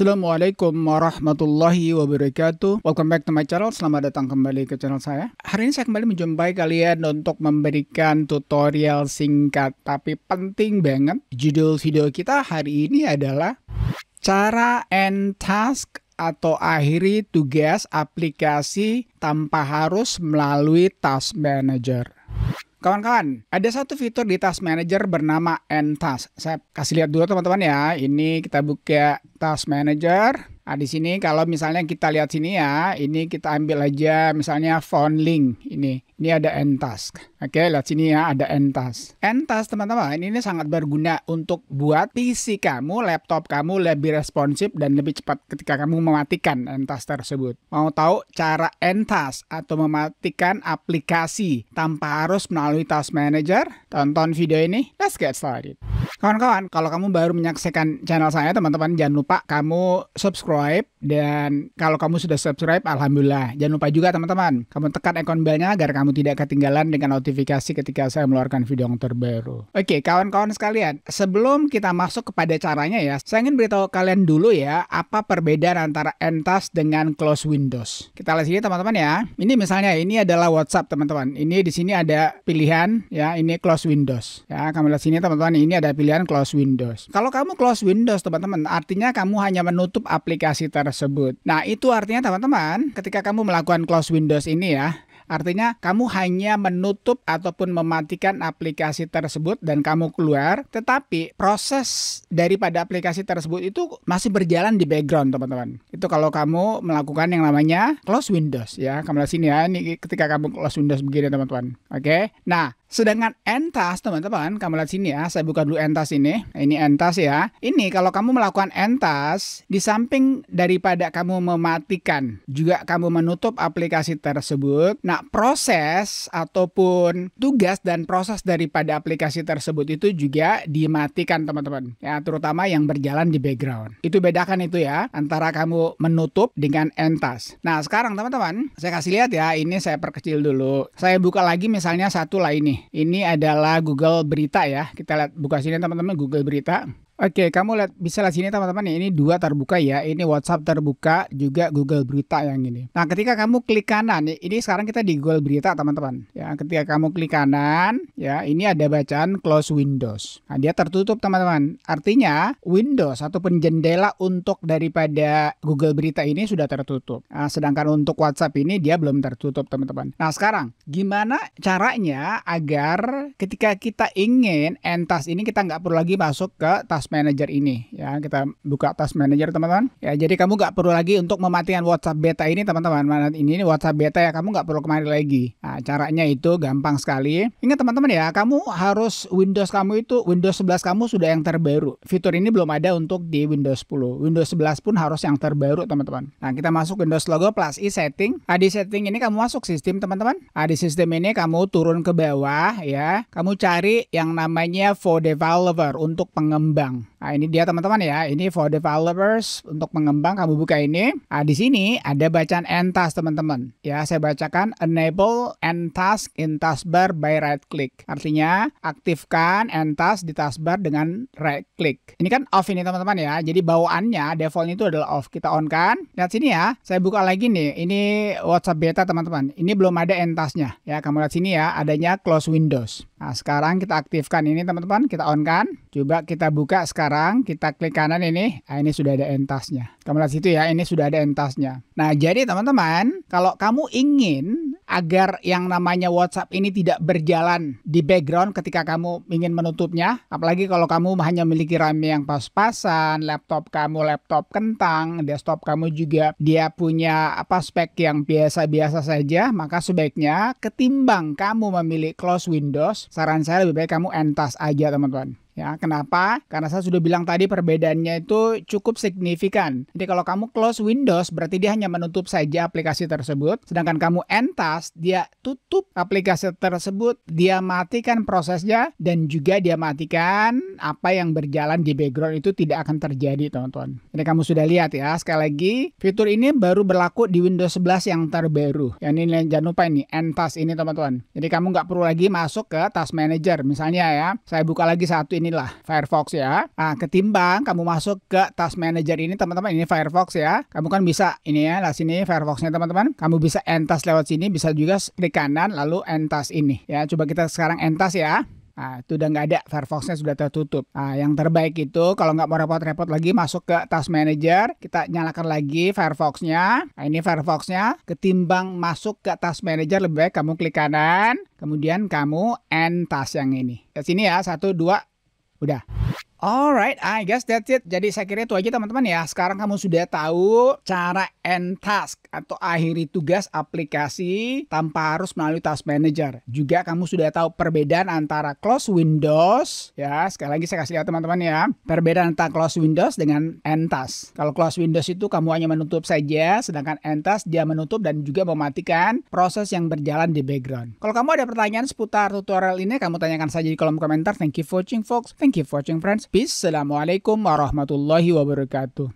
Assalamualaikum warahmatullahi wabarakatuh Welcome back to my channel, selamat datang kembali ke channel saya Hari ini saya kembali menjumpai kalian untuk memberikan tutorial singkat Tapi penting banget Judul video kita hari ini adalah Cara end task atau akhiri tugas aplikasi tanpa harus melalui task manager Kawan-kawan, ada satu fitur di Task Manager bernama End Task. Saya kasih lihat dulu teman-teman ya. Ini kita buka task manager. Nah, di sini kalau misalnya kita lihat sini ya, ini kita ambil aja misalnya phone link ini. Ini ada end task. Oke, lihat sini ya ada entas. Entas teman-teman, ini, sangat berguna untuk buat PC kamu, laptop kamu lebih responsif dan lebih cepat ketika kamu mematikan entas tersebut. Mau tahu cara entas atau mematikan aplikasi tanpa harus melalui task manager? Tonton video ini. Let's get started. Kawan-kawan, kalau kamu baru menyaksikan channel saya, teman-teman, jangan lupa kamu subscribe dan kalau kamu sudah subscribe, alhamdulillah. Jangan lupa juga teman-teman, kamu tekan ikon belnya agar kamu tidak ketinggalan dengan notifikasi notifikasi ketika saya meluarkan video yang terbaru. Oke, kawan-kawan sekalian, sebelum kita masuk kepada caranya ya, saya ingin beritahu kalian dulu ya apa perbedaan antara Entas dengan Close Windows. Kita lihat sini teman-teman ya. Ini misalnya ini adalah WhatsApp teman-teman. Ini di sini ada pilihan ya, ini Close Windows. Ya, kamu lihat sini teman-teman, ini ada pilihan Close Windows. Kalau kamu Close Windows teman-teman, artinya kamu hanya menutup aplikasi tersebut. Nah, itu artinya teman-teman, ketika kamu melakukan Close Windows ini ya, Artinya kamu hanya menutup ataupun mematikan aplikasi tersebut dan kamu keluar, tetapi proses daripada aplikasi tersebut itu masih berjalan di background, teman-teman. Itu kalau kamu melakukan yang namanya close Windows ya. Kamu lihat sini ya, ini ketika kamu close Windows begini, teman-teman. Oke. Nah, Sedangkan entas, teman-teman, kamu lihat sini ya, saya buka dulu entas ini. Ini entas ya. Ini kalau kamu melakukan entas, di samping daripada kamu mematikan, juga kamu menutup aplikasi tersebut. Nah, proses ataupun tugas dan proses daripada aplikasi tersebut itu juga dimatikan, teman-teman. Ya, terutama yang berjalan di background. Itu bedakan itu ya, antara kamu menutup dengan entas. Nah, sekarang teman-teman, saya kasih lihat ya, ini saya perkecil dulu. Saya buka lagi misalnya satu lah ini. Ini adalah Google Berita ya. Kita lihat buka sini teman-teman Google Berita. Oke, kamu lihat bisa lihat sini teman-teman ya. Ini dua terbuka ya. Ini WhatsApp terbuka juga Google Berita yang ini. Nah, ketika kamu klik kanan, ini sekarang kita di Google Berita teman-teman. Ya, ketika kamu klik kanan, ya ini ada bacaan close Windows. Nah, dia tertutup teman-teman. Artinya Windows atau penjendela untuk daripada Google Berita ini sudah tertutup. Nah, sedangkan untuk WhatsApp ini dia belum tertutup teman-teman. Nah, sekarang gimana caranya agar ketika kita ingin entas ini kita nggak perlu lagi masuk ke tas Manager ini ya kita buka Task Manager teman-teman ya jadi kamu nggak perlu lagi untuk mematikan WhatsApp beta ini teman-teman ini ini WhatsApp beta ya kamu nggak perlu kemari lagi nah, caranya itu gampang sekali ingat teman-teman ya kamu harus Windows kamu itu Windows 11 kamu sudah yang terbaru fitur ini belum ada untuk di Windows 10 Windows 11 pun harus yang terbaru teman-teman nah kita masuk Windows Logo plus i setting nah, di setting ini kamu masuk sistem teman-teman nah, di sistem ini kamu turun ke bawah ya kamu cari yang namanya for developer untuk pengembang Nah, ini dia teman-teman ya. Ini for developers untuk mengembang kamu buka ini. Nah, di sini ada bacaan entas teman-teman. Ya, saya bacakan enable Task in taskbar by right click. Artinya aktifkan task di taskbar dengan right click. Ini kan off ini teman-teman ya. Jadi bawaannya default itu adalah off. Kita on kan. Lihat sini ya. Saya buka lagi nih. Ini WhatsApp beta teman-teman. Ini belum ada entasnya. Ya, kamu lihat sini ya. Adanya close windows. Nah, sekarang kita aktifkan ini teman-teman. Kita on kan. Coba kita buka sekarang, kita klik kanan ini. Nah, ini sudah ada entasnya. Kamu lihat situ ya, ini sudah ada entasnya. Nah, jadi teman-teman, kalau kamu ingin agar yang namanya WhatsApp ini tidak berjalan di background ketika kamu ingin menutupnya. Apalagi kalau kamu hanya memiliki RAM yang pas-pasan, laptop kamu laptop kentang, desktop kamu juga dia punya apa spek yang biasa-biasa saja, maka sebaiknya ketimbang kamu memilih close Windows, saran saya lebih baik kamu entas aja teman-teman. Ya, kenapa? Karena saya sudah bilang tadi perbedaannya itu cukup signifikan. Jadi kalau kamu close Windows berarti dia hanya menutup saja aplikasi tersebut, sedangkan kamu entas dia tutup aplikasi tersebut, dia matikan prosesnya dan juga dia matikan apa yang berjalan di background itu tidak akan terjadi, teman-teman. Jadi kamu sudah lihat ya, sekali lagi fitur ini baru berlaku di Windows 11 yang terbaru. Ya, yang ini jangan lupa ini entas ini, teman-teman. Jadi kamu nggak perlu lagi masuk ke task manager misalnya ya. Saya buka lagi satu ini inilah Firefox ya. Nah, ketimbang kamu masuk ke task manager ini teman-teman ini Firefox ya. Kamu kan bisa ini ya, lah sini Firefoxnya teman-teman. Kamu bisa entas lewat sini, bisa juga klik kanan lalu entas ini ya. Coba kita sekarang entas ya. Nah, itu udah nggak ada, Firefoxnya sudah tertutup. Nah, yang terbaik itu kalau nggak mau repot-repot lagi masuk ke Task Manager, kita nyalakan lagi Firefoxnya. Nah, ini Firefoxnya. Ketimbang masuk ke Task Manager lebih baik kamu klik kanan, kemudian kamu end task yang ini. Ke sini ya, satu, dua, Udah. Alright, I guess that's it. Jadi saya kira itu aja teman-teman ya. Sekarang kamu sudah tahu cara end task atau akhiri tugas aplikasi tanpa harus melalui task manager. Juga kamu sudah tahu perbedaan antara close windows ya. Sekali lagi saya kasih lihat teman-teman ya. Perbedaan antara close windows dengan end task. Kalau close windows itu kamu hanya menutup saja, sedangkan end task dia menutup dan juga mematikan proses yang berjalan di background. Kalau kamu ada pertanyaan seputar tutorial ini, kamu tanyakan saja di kolom komentar. Thank you for watching folks. Thank you for watching friends. Peace. Assalamualaikum warahmatullahi wabarakatuh.